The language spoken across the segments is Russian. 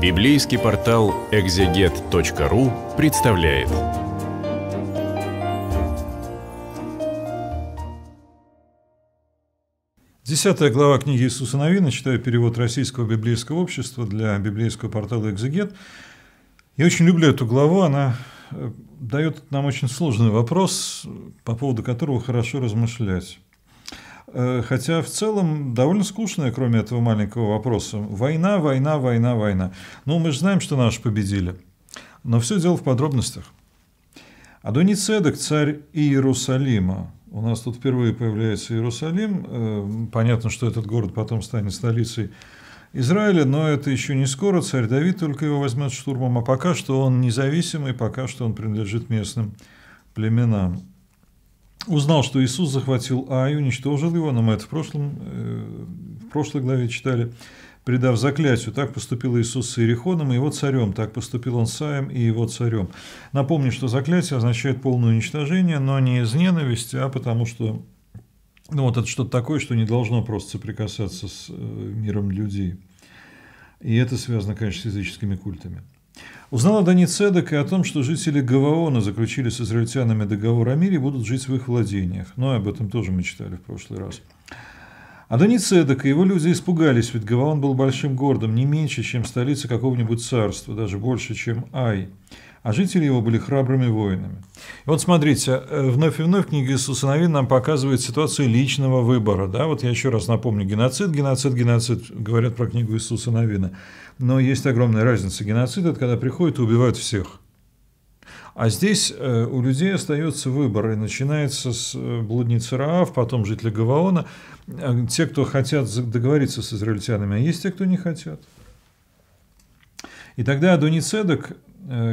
Библейский портал экзегет.ру представляет. Десятая глава книги Иисуса Новина, читаю перевод Российского библейского общества для библейского портала «Экзегет». Я очень люблю эту главу, она э, дает нам очень сложный вопрос, по поводу которого хорошо размышлять. Э, хотя в целом довольно скучная, кроме этого маленького вопроса. Война, война, война, война. Ну, мы же знаем, что наши победили. Но все дело в подробностях. Адоницедок, царь Иерусалима. У нас тут впервые появляется Иерусалим. Э, понятно, что этот город потом станет столицей Израиля, но это еще не скоро. Царь Давид только его возьмет штурмом, а пока что он независимый, пока что он принадлежит местным племенам узнал, что Иисус захватил а Ай, уничтожил его, но мы это в, прошлом, э, в прошлой главе читали, предав заклятию. Так поступил Иисус с Иерихоном и его царем, так поступил он с Аем и его царем. Напомню, что заклятие означает полное уничтожение, но не из ненависти, а потому что ну, вот это что-то такое, что не должно просто соприкасаться с э, миром людей. И это связано, конечно, с языческими культами. Узнала о Дани Цедек и о том, что жители Гаваона заключили с израильтянами договор о мире и будут жить в их владениях. Но ну, об этом тоже мы читали в прошлый раз. А не Цедок и его люди испугались, ведь Гаваон был большим городом, не меньше, чем столица какого-нибудь царства, даже больше, чем Ай. А жители его были храбрыми воинами. И вот смотрите, э, вновь и вновь книга Иисуса Новин нам показывает ситуацию личного выбора. Да? Вот я еще раз напомню, геноцид, геноцид, геноцид, говорят про книгу Иисуса Новина. Но есть огромная разница. Геноцид – это когда приходят и убивают всех. А здесь э, у людей остается выбор, и начинается с э, блудницы Раав, потом жителя Гаваона. Э, те, кто хотят договориться с израильтянами, а есть те, кто не хотят. И тогда Адоницедок,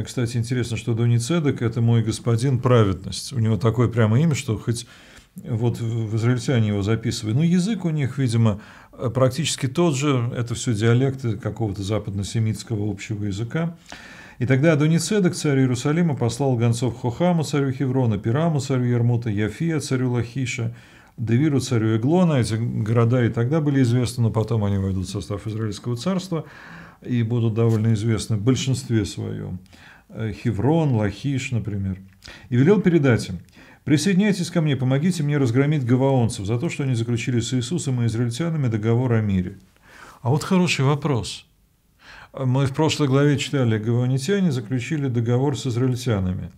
кстати, интересно, что Адоницедок – это мой господин праведность. У него такое прямо имя, что хоть вот в израильтяне его записывают. Ну, язык у них, видимо, практически тот же. Это все диалекты какого-то западно западносемитского общего языка. И тогда Адоницедок, царю Иерусалима, послал гонцов Хохаму, царю Хеврона, Пираму, царю Ярмута, Яфия, царю Лахиша, Девиру, царю Эглона. Эти города и тогда были известны, но потом они войдут в состав Израильского царства и будут довольно известны в большинстве своем. Э, Хеврон, Лахиш, например. И велел передать им, «Присоединяйтесь ко мне, помогите мне разгромить гаваонцев за то, что они заключили с Иисусом и израильтянами договор о мире». А вот хороший вопрос – мы в прошлой главе читали, гаванитяне заключили договор с израильтянами.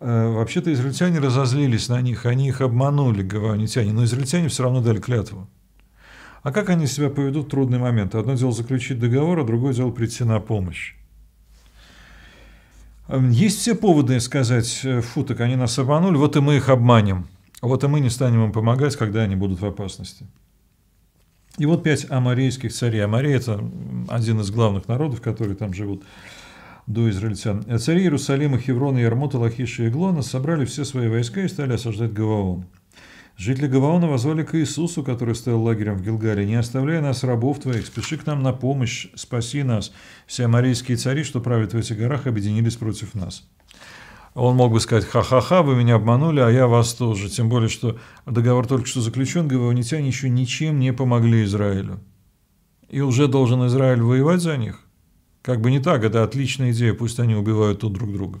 Э, вообще-то израильтяне разозлились на них, они их обманули, гаванитяне, но израильтяне все равно дали клятву. А как они себя поведут в трудный момент? Одно дело заключить договор, а другое дело прийти на помощь. Эм, есть все поводы сказать, э, фу, так они нас обманули, вот и мы их обманем. Вот и мы не станем им помогать, когда они будут в опасности. И вот пять аморейских царей. Амарей – это один из главных народов, которые там живут до израильтян. Цари Иерусалима, Хеврона, Ярмута, Лахиша и Иглона собрали все свои войска и стали осаждать Гаваон. Жители Гаваона возвали к Иисусу, который стоял лагерем в Гилгале, «Не оставляй нас, рабов твоих, спеши к нам на помощь, спаси нас. Все аморейские цари, что правят в этих горах, объединились против нас». Он мог бы сказать, ха-ха-ха, вы меня обманули, а я вас тоже. Тем более, что договор только что заключен, гаванитяне еще ничем не помогли Израилю. И уже должен Израиль воевать за них? Как бы не так, это отличная идея, пусть они убивают тут друг друга.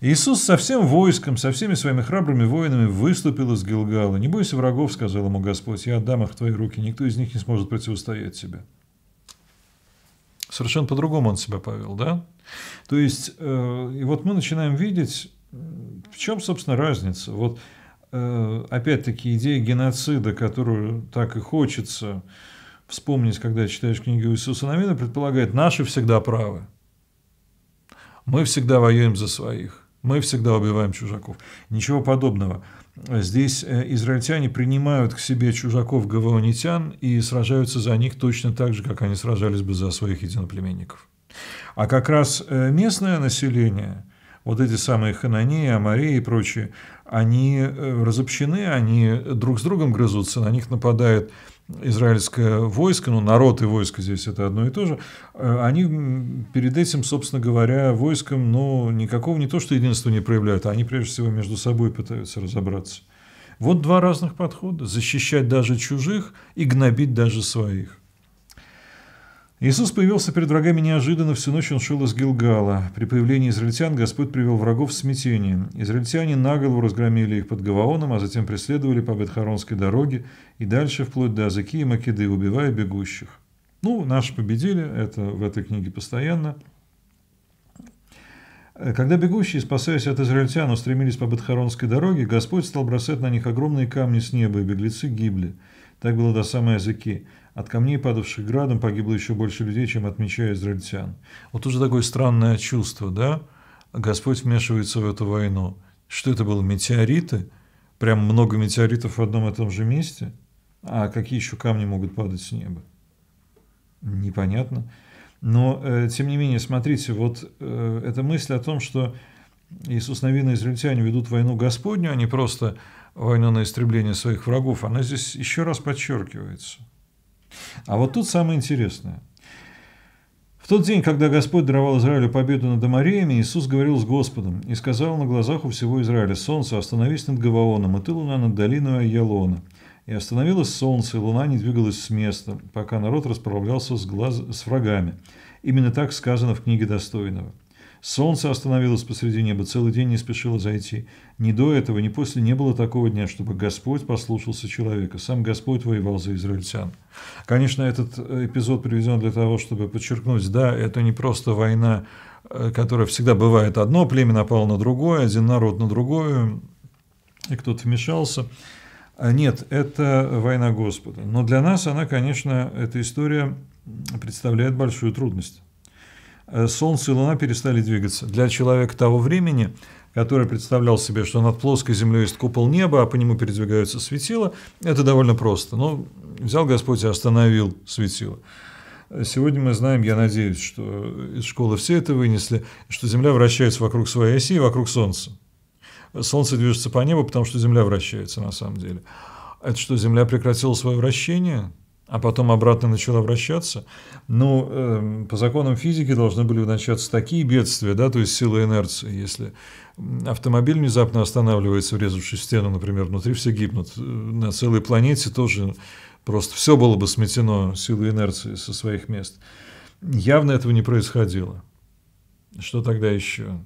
Иисус со всем войском, со всеми своими храбрыми воинами выступил из Гилгала. «Не бойся врагов», — сказал ему Господь, — «я отдам их в твои руки, никто из них не сможет противостоять тебе» совершенно по-другому он себя повел, да? То есть, э, и вот мы начинаем видеть, в чем, собственно, разница. Вот э, опять-таки идея геноцида, которую так и хочется вспомнить, когда читаешь книги Иисуса Навина, предполагает, наши всегда правы. Мы всегда воюем за своих. Мы всегда убиваем чужаков. Ничего подобного. Здесь э, израильтяне принимают к себе чужаков гаваонитян и сражаются за них точно так же, как они сражались бы за своих единоплеменников. А как раз э, местное население – вот эти самые Ханании, Амарии и прочие, они э, разобщены, они друг с другом грызутся, на них нападает израильское войско, ну, народ и войско здесь это одно и то же, э, они перед этим, собственно говоря, войском, ну, никакого не то, что единства не проявляют, а они прежде всего между собой пытаются разобраться. Вот два разных подхода – защищать даже чужих и гнобить даже своих – Иисус появился перед врагами неожиданно, всю ночь он шел из Гилгала. При появлении израильтян Господь привел врагов в смятение. Израильтяне наголову разгромили их под Гаваоном, а затем преследовали по Бетхаронской дороге и дальше вплоть до Азыки и Македы, убивая бегущих. Ну, наши победили, это в этой книге постоянно. Когда бегущие, спасаясь от израильтян, устремились по Бетхаронской дороге, Господь стал бросать на них огромные камни с неба, и беглецы гибли. Так было до самой Азыки. От камней, падавших градом, погибло еще больше людей, чем от меча израильтян. Вот уже такое странное чувство, да? Господь вмешивается в эту войну. Что это было, метеориты? Прям много метеоритов в одном и том же месте? А какие еще камни могут падать с неба? Непонятно. Но, э, тем не менее, смотрите, вот э, эта мысль о том, что Иисус Новина израильтяне ведут войну Господню, а не просто войну на истребление своих врагов, она здесь еще раз подчеркивается. А вот тут самое интересное. В тот день, когда Господь даровал Израилю победу над Амареями, Иисус говорил с Господом и сказал на глазах у всего Израиля, «Солнце, остановись над Гаваоном, и ты, луна, над долиной Айялона». И остановилось солнце, и луна не двигалась с места, пока народ расправлялся с, глаз... с врагами. Именно так сказано в книге Достойного. Солнце остановилось посреди неба, целый день не спешило зайти. Ни до этого, ни после не было такого дня, чтобы Господь послушался человека. Сам Господь воевал за израильтян. Конечно, этот э, эпизод приведен для того, чтобы подчеркнуть, да, это не просто война, э, которая всегда бывает. Одно племя напало на другое, один народ на другое, и кто-то вмешался. А нет, это война Господа. Но для нас она, конечно, эта история представляет большую трудность. Э, Солнце и Луна перестали двигаться. Для человека того времени, который представлял себе, что над плоской землей есть купол неба, а по нему передвигаются светила, это довольно просто. Но взял Господь и остановил светило. Сегодня мы знаем, я надеюсь, что из школы все это вынесли, что Земля вращается вокруг своей оси и вокруг Солнца. Солнце движется по небу, потому что Земля вращается на самом деле. Это что, Земля прекратила свое вращение? а потом обратно начала вращаться. Ну э, по законам физики должны были начаться такие бедствия, да, то есть сила инерции. Если автомобиль внезапно останавливается, врезавшись в стену, например, внутри все гибнут. Э, на целой планете тоже просто все было бы сметено силой инерции со своих мест. Явно этого не происходило. Что тогда еще?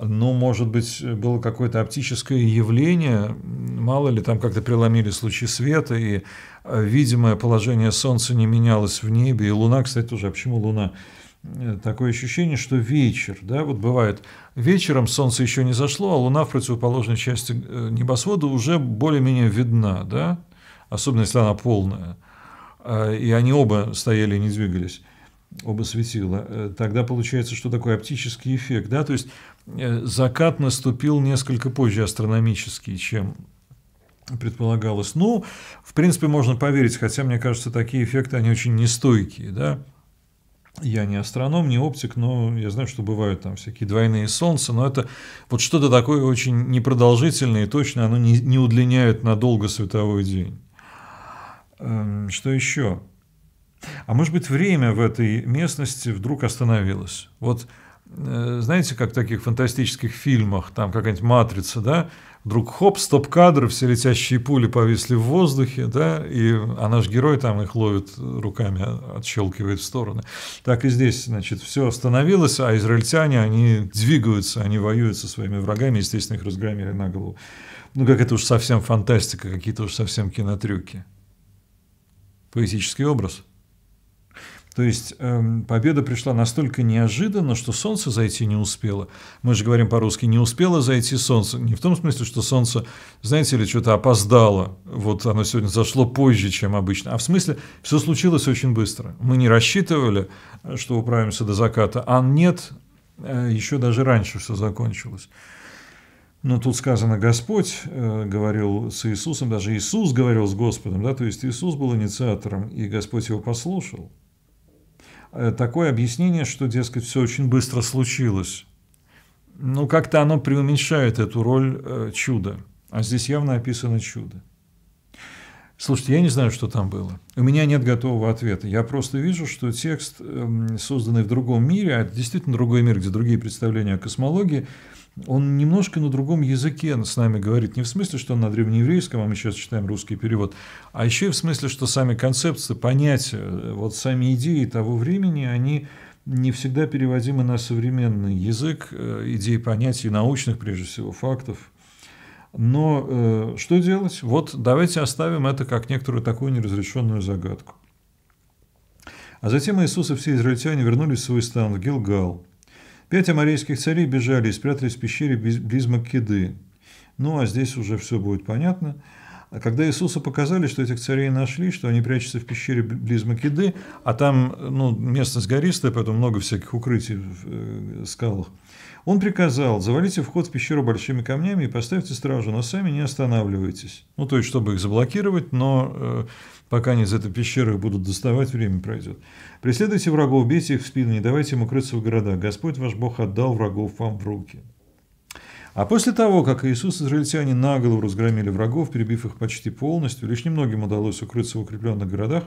Ну, может быть, было какое-то оптическое явление, мало ли, там как-то преломили случай света, и э, видимое положение Солнца не менялось в небе, и Луна, кстати, тоже, а почему Луна? Э, такое ощущение, что вечер, да, вот бывает, вечером солнце еще не зашло, а луна в противоположной части э, небосвода уже более-менее видна, да, особенно если она полная, и они оба стояли и не двигались оба светила, э, тогда получается, что такой оптический эффект, да, то есть э, закат наступил несколько позже астрономический, чем предполагалось. Ну, в принципе, можно поверить, хотя, мне кажется, такие эффекты, они очень нестойкие, да, я не астроном, не оптик, но я знаю, что бывают там всякие двойные солнца, но это вот что-то такое очень непродолжительное, и точно оно не, не удлиняет надолго световой день. Эм, что еще? А может быть, время в этой местности вдруг остановилось. Вот э, знаете, как в таких фантастических фильмах, там какая-нибудь «Матрица», да, вдруг хоп, стоп-кадр, все летящие пули повисли в воздухе, да, и а наш герой там их ловит руками, а, отщелкивает в стороны. Так и здесь, значит, все остановилось, а израильтяне, они двигаются, они воюют со своими врагами, естественно, их разгромили на голову. Ну, как это уж совсем фантастика, какие-то уж совсем кинотрюки. Поэтический образ – то есть эм, победа пришла настолько неожиданно, что солнце зайти не успело. Мы же говорим по-русски, не успело зайти солнце. Не в том смысле, что солнце, знаете ли, что-то опоздало. Вот оно сегодня зашло позже, чем обычно. А в смысле, все случилось очень быстро. Мы не рассчитывали, что управимся до заката. А нет, э, еще даже раньше все закончилось. Но тут сказано, Господь э, говорил с Иисусом, даже Иисус говорил с Господом, да, то есть Иисус был инициатором, и Господь его послушал. Э, такое объяснение, что, дескать, все очень быстро случилось. Ну, как-то оно преуменьшает эту роль э, чуда. А здесь явно описано чудо. Слушайте, я не знаю, что там было. У меня нет готового ответа. Я просто вижу, что текст, эм, созданный в другом мире, а это действительно другой мир, где другие представления о космологии, он немножко на другом языке с нами говорит. Не в смысле, что он на древнееврейском, а мы сейчас читаем русский перевод, а еще и в смысле, что сами концепции, понятия, вот сами идеи того времени, они не всегда переводимы на современный язык, э, идей, понятий, научных, прежде всего, фактов. Но э, что делать? Вот давайте оставим это как некоторую такую неразрешенную загадку. А затем Иисус и все израильтяне вернулись в свой стан в Гилгал – Пять амарийских царей бежали и спрятались в пещере близ Маккеды. Ну, а здесь уже все будет понятно. А когда Иисусу показали, что этих царей нашли, что они прячутся в пещере близ Македы, а там ну, местность гористая, поэтому много всяких укрытий в э, скалах, он приказал, завалите вход в пещеру большими камнями и поставьте стражу, но сами не останавливайтесь. Ну, то есть, чтобы их заблокировать, но э, Пока они из этой пещеры их будут доставать, время пройдет. Преследуйте врагов, убейте их в спину не давайте им укрыться в города. Господь ваш Бог отдал врагов вам в руки. А после того, как Иисус и израильтяне наголову разгромили врагов, перебив их почти полностью, лишь немногим удалось укрыться в укрепленных городах,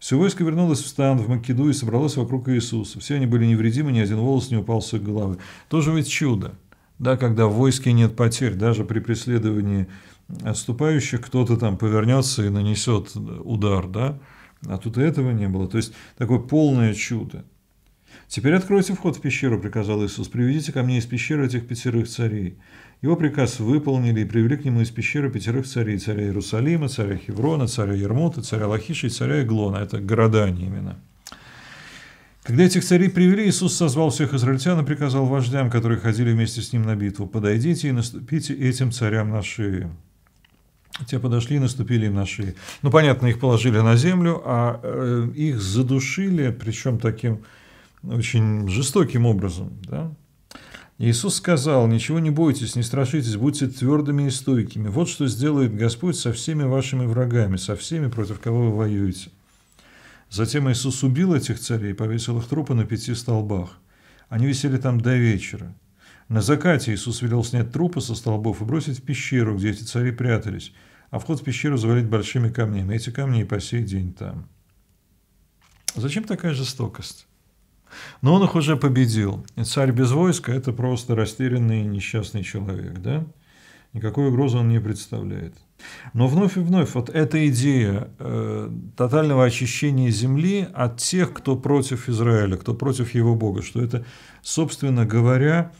все войско вернулось в стан, в Македу и собралось вокруг Иисуса. Все они были невредимы, ни один волос не упал с их головы. Тоже ведь чудо, да, когда в войске нет потерь, даже при преследовании отступающих кто-то там повернется и нанесет удар, да? А тут и этого не было. То есть такое полное чудо. «Теперь откройте вход в пещеру», — приказал Иисус, — «приведите ко мне из пещеры этих пятерых царей». Его приказ выполнили и привели к нему из пещеры пятерых царей, царя Иерусалима, царя Хеврона, царя Ермута, царя Лахиша и царя Иглона. Это города, не именно. Когда этих царей привели, Иисус созвал всех израильтян и приказал вождям, которые ходили вместе с ним на битву, «Подойдите и наступите этим царям на шею». Те подошли и наступили им на шеи. Ну, понятно, их положили на землю, а э, их задушили, причем таким очень жестоким образом. Да? Иисус сказал, «Ничего не бойтесь, не страшитесь, будьте твердыми и стойкими. Вот что сделает Господь со всеми вашими врагами, со всеми, против кого вы воюете». Затем Иисус убил этих царей, повесил их трупы на пяти столбах. Они висели там до вечера. На закате Иисус велел снять трупы со столбов и бросить в пещеру, где эти цари прятались – а вход в пещеру завалить большими камнями. Эти камни и по сей день там. Зачем такая жестокость? Но он их уже победил. И царь без войска – это просто растерянный несчастный человек, да? Никакой угрозы он не представляет. Но вновь и вновь вот эта идея э, тотального очищения земли от тех, кто против Израиля, кто против его Бога, что это, собственно говоря,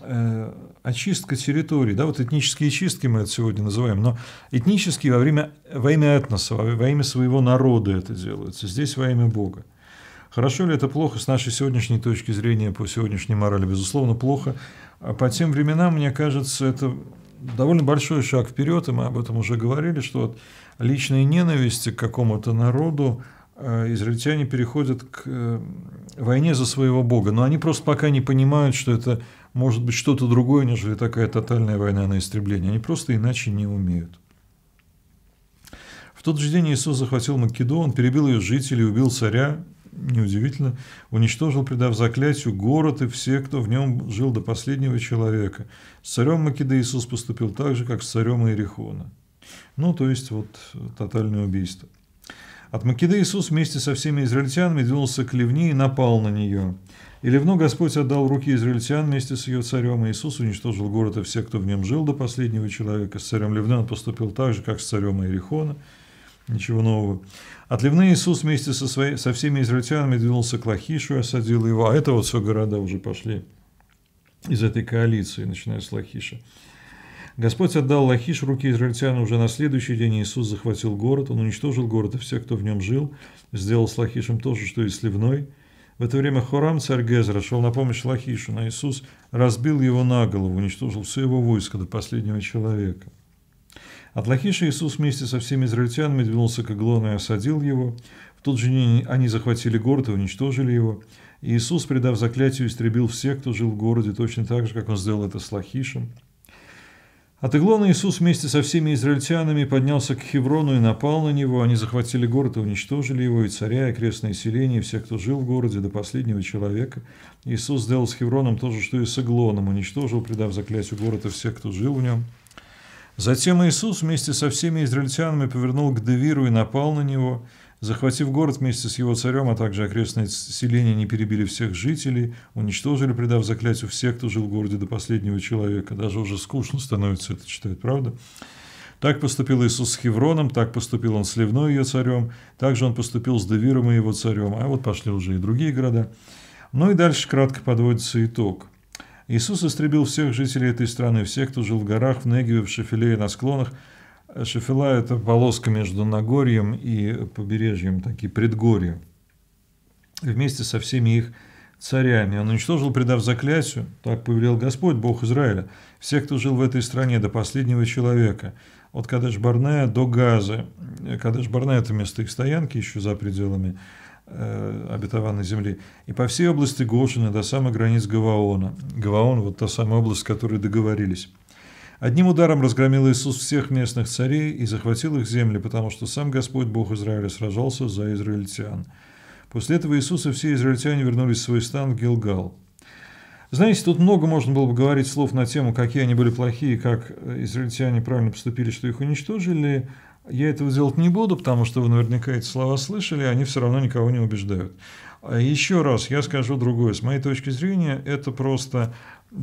Э, очистка территории, да, вот этнические чистки мы это сегодня называем, но этнические во время, во имя этноса, во имя своего народа это делается, здесь во имя Бога. Хорошо ли это плохо с нашей сегодняшней точки зрения, по сегодняшней морали? Безусловно, плохо. А по тем временам, мне кажется, это довольно большой шаг вперед, и мы об этом уже говорили, что от личной ненависти к какому-то народу, Э, израильтяне переходят к э, войне за своего Бога. Но они просто пока не понимают, что это может быть что-то другое, нежели такая тотальная война на истребление. Они просто иначе не умеют. В тот же день Иисус захватил Македон, перебил ее жителей, убил царя, неудивительно, уничтожил, предав заклятию, город и все, кто в нем жил до последнего человека. С царем Македы Иисус поступил так же, как с царем Иерихона. Ну, то есть, вот тотальное убийство – от Македы Иисус вместе со всеми израильтянами двинулся к Ливне и напал на нее. И Ливну Господь отдал руки израильтян вместе с ее царем, и Иисус уничтожил город и всех, кто в нем жил до последнего человека. С царем Ливна он поступил так же, как с царем Иерихона. Ничего нового. От Ливны Иисус вместе со, своей, со всеми израильтянами двинулся к Лахишу и осадил его. А это вот все города уже пошли из этой коалиции, начиная с Лахиша. Господь отдал Лахиш руки израильтян, уже на следующий день Иисус захватил город, он уничтожил город и всех, кто в нем жил, сделал с Лахишем то же, что и с Ливной. В это время Хорам, царь Гезра, шел на помощь Лахишу, но Иисус разбил его на голову, уничтожил все его войско до последнего человека. От Лахиша Иисус вместе со всеми израильтянами двинулся к Иглону и осадил его. В тот же день они захватили город и уничтожили его. Иисус, предав заклятию, истребил всех, кто жил в городе, точно так же, как он сделал это с Лахишем. От Иглона Иисус вместе со всеми израильтянами поднялся к Хеврону и напал на него. Они захватили город и уничтожили его, и царя, и крестное селение, и всех, кто жил в городе, до последнего человека. Иисус сделал с Хевроном то же, что и с Иглоном, уничтожил, предав заклятию города всех, кто жил в нем – Затем Иисус вместе со всеми израильтянами повернул к Девиру и напал на него. Захватив город вместе с его царем, а также окрестные селения, не перебили всех жителей, уничтожили, придав заклятию всех, кто жил в городе до последнего человека. Даже уже скучно становится это читать, правда? Так поступил Иисус с Хевроном, так поступил он с Ливной ее царем, также он поступил с Девиром и его царем, а вот пошли уже и другие города. Ну и дальше кратко подводится итог. Иисус истребил всех жителей этой страны, всех, кто жил в горах, в Негеве, в Шефиле и на склонах. Э, Шефила – это полоска между Нагорьем и побережьем, такие предгорья. Вместе со всеми их царями. Он уничтожил, предав заклятию, так повелел Господь, Бог Израиля, всех, кто жил в этой стране, до последнего человека, от Кадеш-Барнея до Газы. Э, Кадеш-Барнея – это место их стоянки еще за пределами э, обетованной земли, и по всей области Гошина до самых границ Гаваона. Гаваон – вот та самая область, о которой договорились. Одним ударом разгромил Иисус всех местных царей и захватил их земли, потому что сам Господь Бог Израиля сражался за израильтян. После этого Иисус и все израильтяне вернулись в свой стан в Гилгал. Знаете, тут много можно было бы говорить слов на тему, какие они были плохие, как э, израильтяне правильно поступили, что их уничтожили, я этого делать не буду, потому что вы наверняка эти слова слышали, они все равно никого не убеждают. А Еще раз я скажу другое. С моей точки зрения, это просто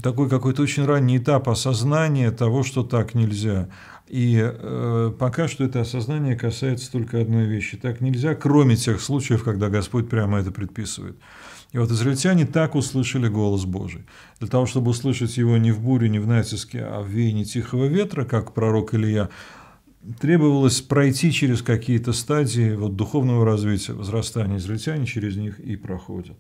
такой какой-то очень ранний этап осознания того, что так нельзя. И э, пока что это осознание касается только одной вещи. Так нельзя, кроме тех случаев, когда Господь прямо это предписывает. И вот израильтяне так услышали голос Божий. Для того, чтобы услышать его не в буре, не в натиске, а в веянии тихого ветра, как пророк Илья, требовалось пройти через какие-то стадии вот, духовного развития, возрастания израильтяне через них и проходят.